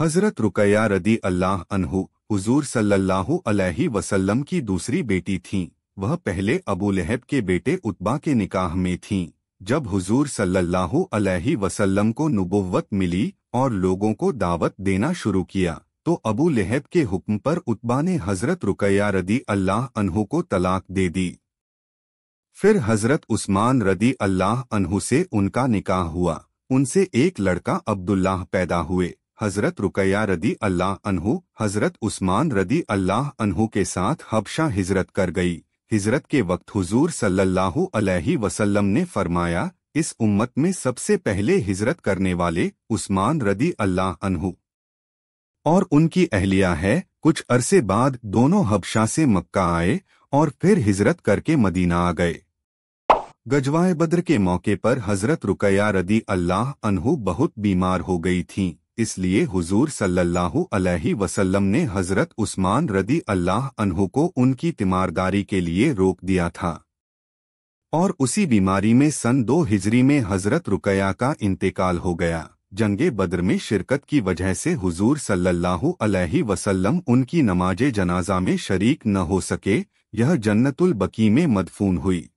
हज़रत रुकया रदी अल्लाह अनहु हुजूर सल्लल्लाहु अलैहि वसल्लम की दूसरी बेटी थीं वह पहले अबू लहब के बेटे उत्बा के निकाह में थीं जब हुजूर सल्लल्लाहु अलैहि वसल्लम को नुबुवत मिली और लोगों को दावत देना शुरू किया तो अबू लहब के हुक्म पर उत्बा ने हज़रत रुकया रदी अल्लाह अनहु को तलाक दे दी फिर हज़रत उस्मान रदी अल्लाह अनहु से उनका निकाह हुआ उनसे एक लड़का अब्दुल्लाह पैदा हुए हज़रत रुकैया रदी अल्लाह अनहु हज़रत उस्मान रदी अल्लाह अनहु के साथ हबशा हिजरत कर गई हिजरत के वक्त हुजूर सल्लल्लाहु अलैहि वसल्लम ने फरमाया इस उम्मत में सबसे पहले हिजरत करने वाले उस्मान रदी अल्लाह अनहु और उनकी अहलिया है कुछ अरसे बाद दोनों हबशा से मक्का आए और फिर हिजरत करके मदीना आ गए गजवाए बद्र के मौके पर हजरत रुकैया रदी अल्लाह अनहु बहुत बीमार हो गई थीं इसलिए हुजूर सल्लल्लाहु अलैहि वसल्लम ने हज़रत उस्मान रदी अल्लाह अनहु को उनकी तीमारदारी के लिए रोक दिया था और उसी बीमारी में सन दो हिजरी में हज़रत रुकया का इंतकाल हो गया जंगे बद्र में शिरकत की वजह से हुजूर सल्लल्लाहु अलैहि वसल्लम उनकी नमाज जनाजा में शरीक न हो सके यह जन्नतुल बकी में मदफून हुई